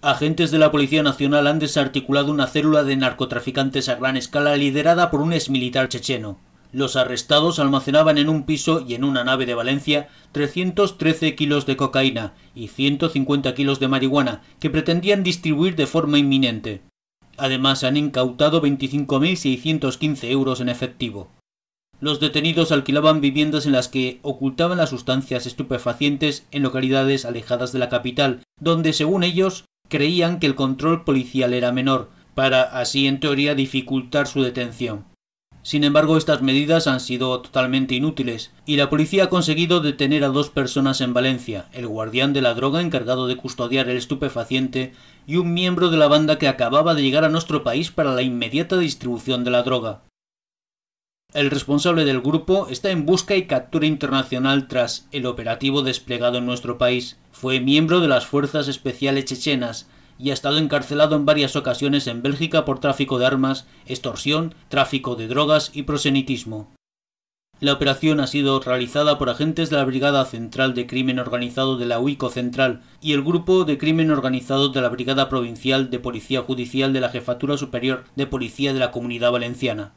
Agentes de la Policía Nacional han desarticulado una célula de narcotraficantes a gran escala liderada por un exmilitar checheno. Los arrestados almacenaban en un piso y en una nave de Valencia 313 kilos de cocaína y 150 kilos de marihuana que pretendían distribuir de forma inminente. Además han incautado 25.615 euros en efectivo. Los detenidos alquilaban viviendas en las que ocultaban las sustancias estupefacientes en localidades alejadas de la capital, donde según ellos creían que el control policial era menor, para así en teoría dificultar su detención. Sin embargo, estas medidas han sido totalmente inútiles, y la policía ha conseguido detener a dos personas en Valencia, el guardián de la droga encargado de custodiar el estupefaciente y un miembro de la banda que acababa de llegar a nuestro país para la inmediata distribución de la droga. El responsable del grupo está en busca y captura internacional tras el operativo desplegado en nuestro país. Fue miembro de las fuerzas especiales chechenas y ha estado encarcelado en varias ocasiones en Bélgica por tráfico de armas, extorsión, tráfico de drogas y prosenitismo. La operación ha sido realizada por agentes de la Brigada Central de Crimen Organizado de la UICO Central y el Grupo de Crimen Organizado de la Brigada Provincial de Policía Judicial de la Jefatura Superior de Policía de la Comunidad Valenciana.